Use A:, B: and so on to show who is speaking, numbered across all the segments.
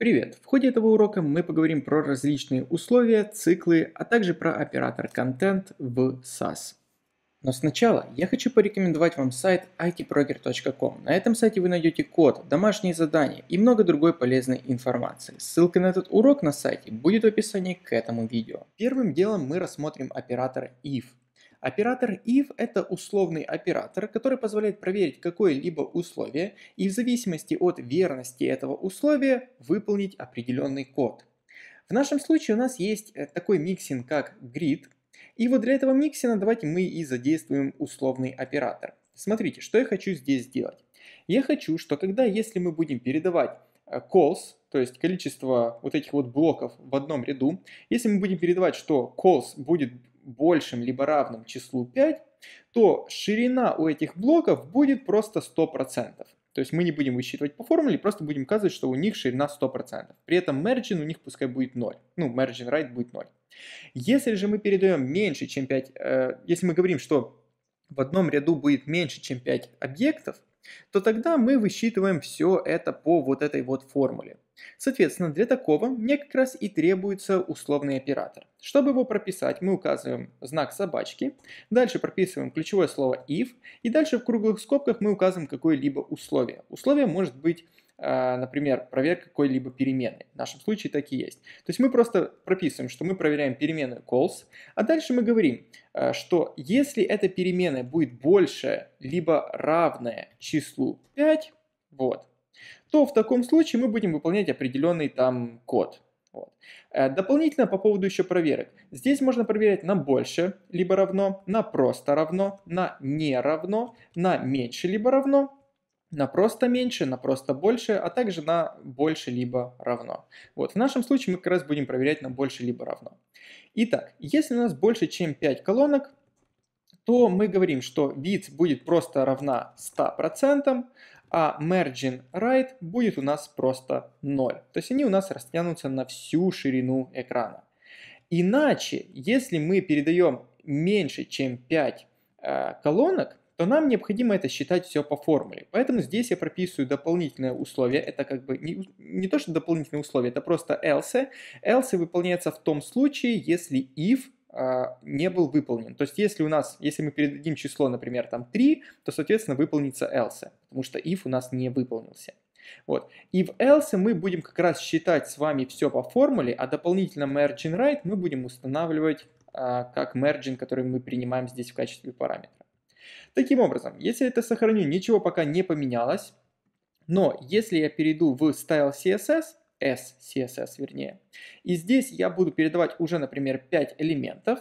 A: Привет! В ходе этого урока мы поговорим про различные условия, циклы, а также про оператор контент в SAS. Но сначала я хочу порекомендовать вам сайт itproger.com. На этом сайте вы найдете код, домашние задания и много другой полезной информации. Ссылка на этот урок на сайте будет в описании к этому видео. Первым делом мы рассмотрим оператор if. Оператор if – это условный оператор, который позволяет проверить какое-либо условие и в зависимости от верности этого условия выполнить определенный код. В нашем случае у нас есть э, такой миксинг, как grid, и вот для этого миксина давайте мы и задействуем условный оператор. Смотрите, что я хочу здесь сделать. Я хочу, что когда, если мы будем передавать э, calls, то есть количество вот этих вот блоков в одном ряду, если мы будем передавать, что calls будет большим либо равным числу 5, то ширина у этих блоков будет просто 100%. То есть мы не будем высчитывать по формуле, просто будем указывать, что у них ширина 100%. При этом margin у них пускай будет 0. Ну, margin райт будет 0. Если же мы передаем меньше, чем 5, э, если мы говорим, что в одном ряду будет меньше, чем 5 объектов, то тогда мы высчитываем все это по вот этой вот формуле. Соответственно, для такого мне как раз и требуется условный оператор. Чтобы его прописать, мы указываем знак собачки, дальше прописываем ключевое слово if, и дальше в круглых скобках мы указываем какое-либо условие. Условие может быть а, например, проверка какой-либо переменной. В нашем случае так и есть. То есть мы просто прописываем, что мы проверяем переменную calls, а дальше мы говорим, а, что если эта переменная будет больше либо равная числу 5, вот, то в таком случае мы будем выполнять определенный там код. Вот. Э, дополнительно по поводу еще проверок. Здесь можно проверять на больше, либо равно, на просто равно, на не равно, на меньше, либо равно, на просто меньше, на просто больше, а также на больше либо равно. Вот в нашем случае мы как раз будем проверять на больше либо равно. Итак, если у нас больше чем 5 колонок, то мы говорим, что вид будет просто равна 100%, а margin right будет у нас просто 0. То есть они у нас растянутся на всю ширину экрана. Иначе, если мы передаем меньше, чем 5 э, колонок, то нам необходимо это считать все по формуле. Поэтому здесь я прописываю дополнительное условие. Это как бы не, не то, что дополнительное условие, это просто else. Else выполняется в том случае, если if а, не был выполнен. То есть если у нас, если мы передадим число, например, там 3, то, соответственно, выполнится else, потому что if у нас не выполнился. Вот. И в else мы будем как раз считать с вами все по формуле, а дополнительно merging right мы будем устанавливать а, как merging, который мы принимаем здесь в качестве параметра. Таким образом, если это сохраню, ничего пока не поменялось, но если я перейду в style.css S, CSS вернее, и здесь я буду передавать уже, например, 5 элементов,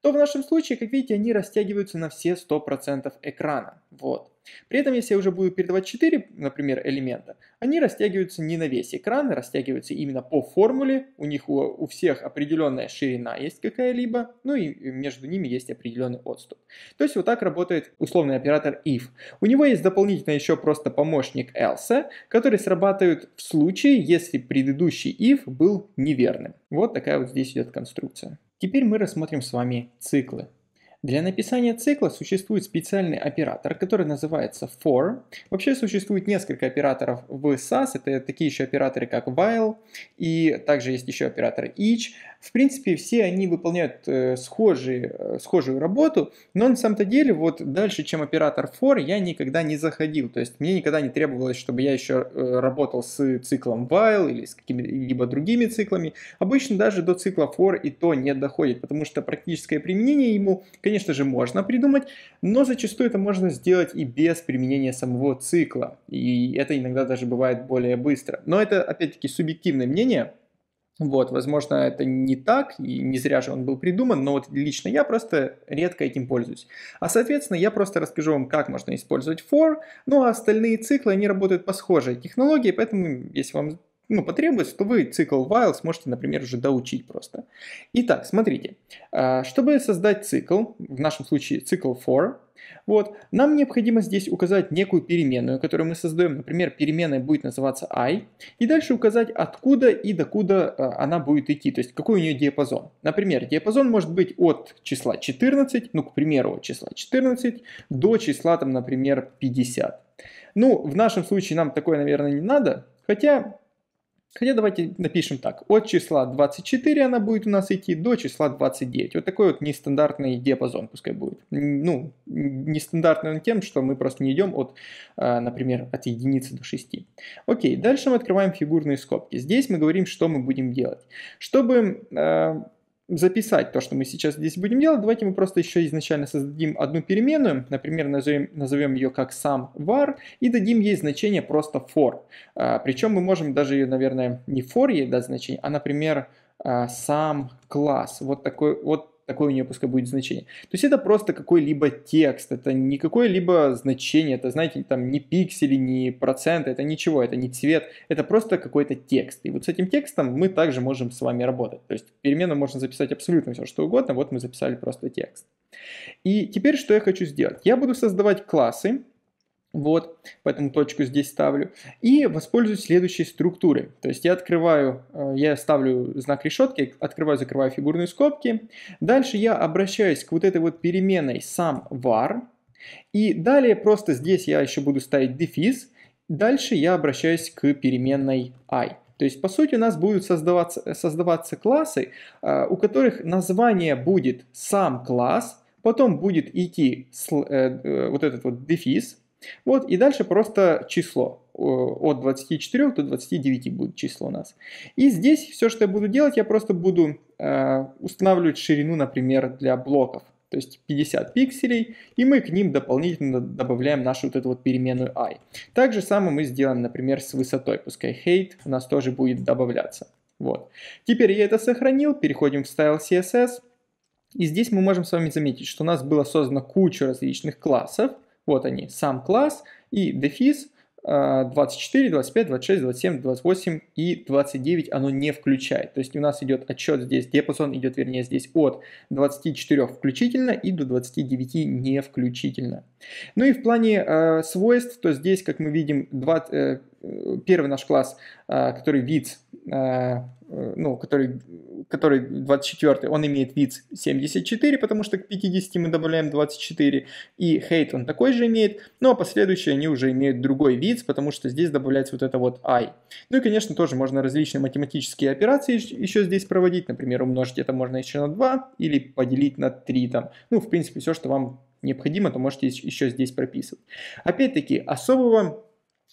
A: то в нашем случае, как видите, они растягиваются на все 100% экрана. Вот. При этом, если я уже буду передавать 4, например, элемента, они растягиваются не на весь экран, а растягиваются именно по формуле, у них у, у всех определенная ширина есть какая-либо, ну и между ними есть определенный отступ. То есть вот так работает условный оператор if. У него есть дополнительно еще просто помощник else, который срабатывает в случае, если предыдущий if был неверным. Вот такая вот здесь идет конструкция. Теперь мы рассмотрим с вами циклы. Для написания цикла существует специальный оператор, который называется for. Вообще существует несколько операторов в SAS, это такие еще операторы, как while, и также есть еще оператор each. В принципе, все они выполняют э, схожие, э, схожую работу, но на самом-то деле вот дальше, чем оператор for, я никогда не заходил. То есть мне никогда не требовалось, чтобы я еще э, работал с циклом while или с какими-либо другими циклами. Обычно даже до цикла for и то не доходит, потому что практическое применение ему, конечно же, можно придумать, но зачастую это можно сделать и без применения самого цикла. И это иногда даже бывает более быстро. Но это, опять-таки, субъективное мнение – вот, возможно, это не так, и не зря же он был придуман, но вот лично я просто редко этим пользуюсь. А, соответственно, я просто расскажу вам, как можно использовать for, ну а остальные циклы, они работают по схожей технологии, поэтому, если вам ну, потребуется, то вы цикл while сможете, например, уже доучить просто. Итак, смотрите, а, чтобы создать цикл, в нашем случае цикл for, вот. Нам необходимо здесь указать некую переменную, которую мы создаем. Например, переменная будет называться i. И дальше указать, откуда и докуда э, она будет идти, то есть какой у нее диапазон. Например, диапазон может быть от числа 14, ну, к примеру, от числа 14 до числа, там, например, 50. Ну, в нашем случае нам такое, наверное, не надо, хотя Хотя давайте напишем так. От числа 24 она будет у нас идти до числа 29. Вот такой вот нестандартный диапазон пускай будет. Ну, нестандартный он тем, что мы просто не идем от, а, например, от единицы до 6. Окей, дальше мы открываем фигурные скобки. Здесь мы говорим, что мы будем делать. Чтобы а, записать то, что мы сейчас здесь будем делать, давайте мы просто еще изначально создадим одну переменную, например, назовем, назовем ее как сам var, и дадим ей значение просто for. А, причем мы можем даже ее, наверное, не for ей дать значение, а, например, а, сам класс. Вот такой вот какое у нее пускай будет значение. То есть это просто какой-либо текст, это не какое-либо значение, это, знаете, там не пиксели, не проценты, это ничего, это не цвет, это просто какой-то текст. И вот с этим текстом мы также можем с вами работать. То есть перемену можно записать абсолютно все, что угодно, вот мы записали просто текст. И теперь что я хочу сделать? Я буду создавать классы, вот, поэтому точку здесь ставлю. И воспользуюсь следующей структурой. То есть я открываю, э, я ставлю знак решетки, открываю, закрываю фигурные скобки. Дальше я обращаюсь к вот этой вот переменной сам var. И далее просто здесь я еще буду ставить дефис. Дальше я обращаюсь к переменной i. То есть, по сути, у нас будут создаваться, создаваться классы, э, у которых название будет сам класс, потом будет идти э, вот этот вот дефис, вот, и дальше просто число. От 24 до 29 будет число у нас. И здесь все, что я буду делать, я просто буду э, устанавливать ширину, например, для блоков. То есть 50 пикселей, и мы к ним дополнительно добавляем нашу вот эту вот переменную i. Так же самое мы сделаем, например, с высотой. Пускай height у нас тоже будет добавляться. Вот. Теперь я это сохранил, переходим в style CSS. И здесь мы можем с вами заметить, что у нас было создано куча различных классов, вот они, сам класс и дефис 24, 25, 26, 27, 28 и 29 оно не включает. То есть у нас идет отчет здесь, диапазон идет, вернее, здесь от 24 включительно и до 29 не включительно. Ну и в плане э, свойств, то здесь, как мы видим, 2, э, первый наш класс, э, который вид, а, э, ну, который который 24, он имеет вид 74, потому что к 50 мы добавляем 24, и hate он такой же имеет, ну а последующие они уже имеют другой вид, потому что здесь добавляется вот это вот i. Ну и, конечно, тоже можно различные математические операции еще здесь проводить, например, умножить это можно еще на 2 или поделить на 3 там. Ну, в принципе, все, что вам необходимо, то можете еще здесь прописывать. Опять-таки, особого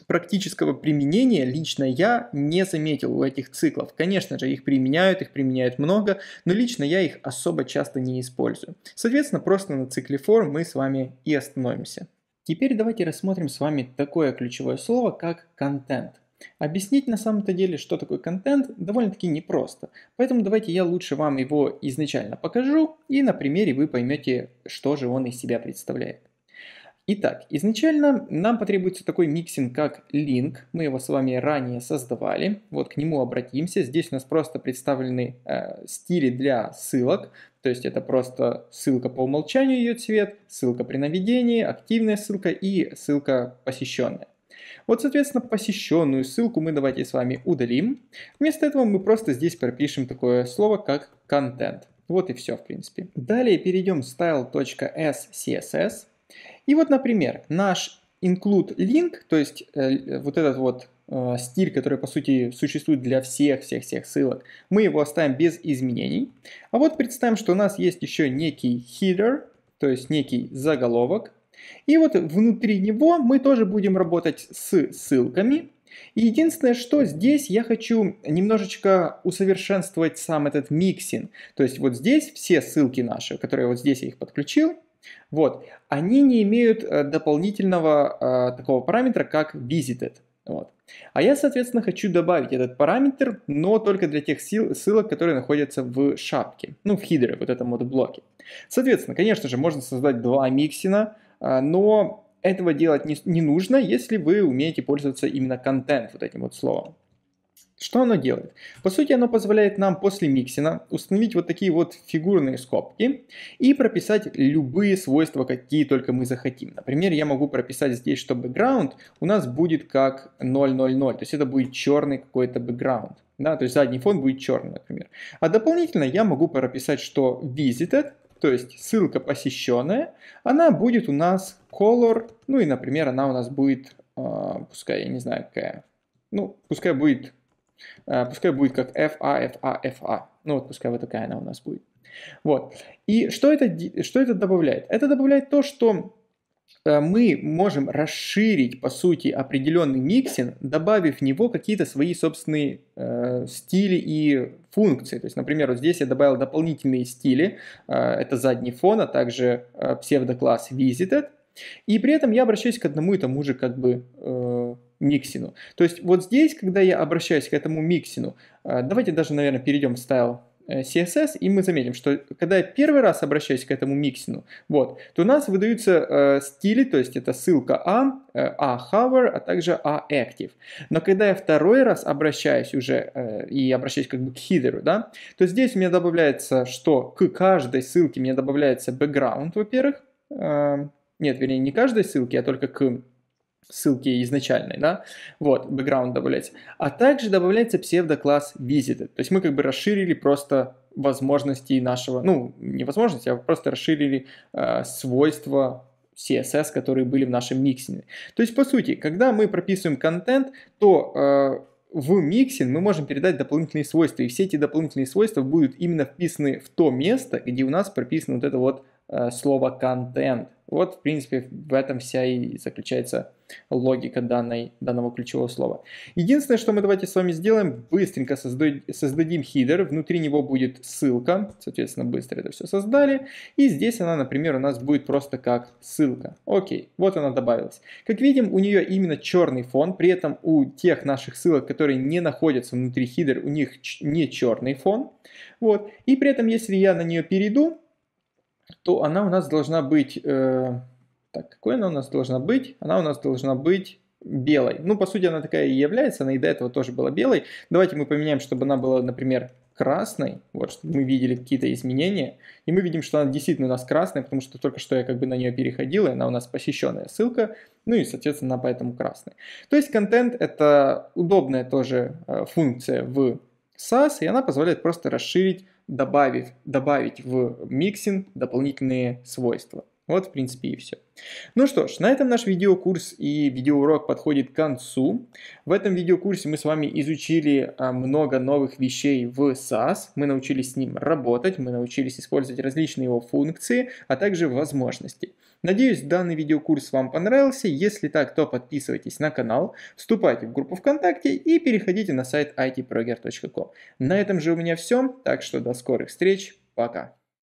A: практического применения лично я не заметил у этих циклов. Конечно же, их применяют, их применяют много, но лично я их особо часто не использую. Соответственно, просто на цикле for мы с вами и остановимся. Теперь давайте рассмотрим с вами такое ключевое слово, как контент. Объяснить на самом-то деле, что такое контент, довольно-таки непросто. Поэтому давайте я лучше вам его изначально покажу, и на примере вы поймете, что же он из себя представляет. Итак, изначально нам потребуется такой миксинг, как link. Мы его с вами ранее создавали. Вот к нему обратимся. Здесь у нас просто представлены э, стили для ссылок. То есть это просто ссылка по умолчанию ее цвет, ссылка при наведении, активная ссылка и ссылка посещенная. Вот, соответственно, посещенную ссылку мы давайте с вами удалим. Вместо этого мы просто здесь пропишем такое слово, как content. Вот и все, в принципе. Далее перейдем в style.s.css. И вот, например, наш include link, то есть э, вот этот вот э, стиль, который, по сути, существует для всех-всех-всех ссылок, мы его оставим без изменений. А вот представим, что у нас есть еще некий header, то есть некий заголовок. И вот внутри него мы тоже будем работать с ссылками. И единственное, что здесь я хочу немножечко усовершенствовать сам этот миксинг. То есть вот здесь все ссылки наши, которые вот здесь я их подключил, вот. Они не имеют э, дополнительного э, такого параметра, как visited. Вот. А я, соответственно, хочу добавить этот параметр, но только для тех сил, ссылок, которые находятся в шапке, ну, в хидере, вот этом вот блоке. Соответственно, конечно же, можно создать два миксина, э, но этого делать не, не нужно, если вы умеете пользоваться именно контент, вот этим вот словом. Что оно делает? По сути, оно позволяет нам после миксина установить вот такие вот фигурные скобки и прописать любые свойства, какие только мы захотим. Например, я могу прописать здесь, что background у нас будет как 000, то есть это будет черный какой-то background. Да, то есть задний фон будет черный, например. А дополнительно я могу прописать, что visited, то есть ссылка посещенная, она будет у нас color, ну и, например, она у нас будет, э, пускай, я не знаю какая, ну, пускай будет а, пускай будет как FA, FA, FA. Ну вот пускай вот такая она у нас будет. Вот. И что это, что это добавляет? Это добавляет то, что э, мы можем расширить, по сути, определенный миксинг, добавив в него какие-то свои собственные э, стили и функции. То есть, например, вот здесь я добавил дополнительные стили. Э, это задний фон, а также э, псевдокласс visited. И при этом я обращаюсь к одному и тому же как бы э, миксину. То есть вот здесь, когда я обращаюсь к этому миксину, э, давайте даже, наверное, перейдем в style э, CSS, и мы заметим, что когда я первый раз обращаюсь к этому миксину, вот, то у нас выдаются э, стили, то есть это ссылка A, «А», A э, «А hover, а также A «А active. Но когда я второй раз обращаюсь уже э, и обращаюсь как бы к хидеру, да, то здесь у меня добавляется, что к каждой ссылке мне добавляется background, во-первых, э, нет, вернее, не каждой ссылке, а только к ссылки изначальной, да, вот, background добавлять. А также добавляется псевдокласс visited, то есть мы как бы расширили просто возможности нашего, ну, не возможности, а просто расширили э, свойства CSS, которые были в нашем миксине. То есть, по сути, когда мы прописываем контент, то э, в миксин мы можем передать дополнительные свойства, и все эти дополнительные свойства будут именно вписаны в то место, где у нас прописана вот это вот Э, слово «контент». Вот, в принципе, в этом вся и заключается логика данной, данного ключевого слова. Единственное, что мы давайте с вами сделаем, быстренько создадим, создадим хидер, внутри него будет ссылка, соответственно, быстро это все создали, и здесь она, например, у нас будет просто как ссылка. Окей, вот она добавилась. Как видим, у нее именно черный фон, при этом у тех наших ссылок, которые не находятся внутри хидер, у них не черный фон. Вот. И при этом, если я на нее перейду, то она у нас должна быть... Э, так, какой она у нас должна быть? Она у нас должна быть белой. Ну, по сути, она такая и является, она и до этого тоже была белой. Давайте мы поменяем, чтобы она была, например, красной. Вот, чтобы мы видели какие-то изменения. И мы видим, что она действительно у нас красная, потому что только что я как бы на нее переходил, и она у нас посещенная ссылка. Ну и, соответственно, она поэтому красная. То есть контент — это удобная тоже э, функция в SAS, и она позволяет просто расширить добавив, добавить в миксинг дополнительные свойства. Вот, в принципе, и все. Ну что ж, на этом наш видеокурс и видеоурок подходит к концу. В этом видеокурсе мы с вами изучили а, много новых вещей в SAS. Мы научились с ним работать, мы научились использовать различные его функции, а также возможности. Надеюсь, данный видеокурс вам понравился. Если так, то подписывайтесь на канал, вступайте в группу ВКонтакте и переходите на сайт itproger.com. На этом же у меня все, так что до скорых встреч, пока!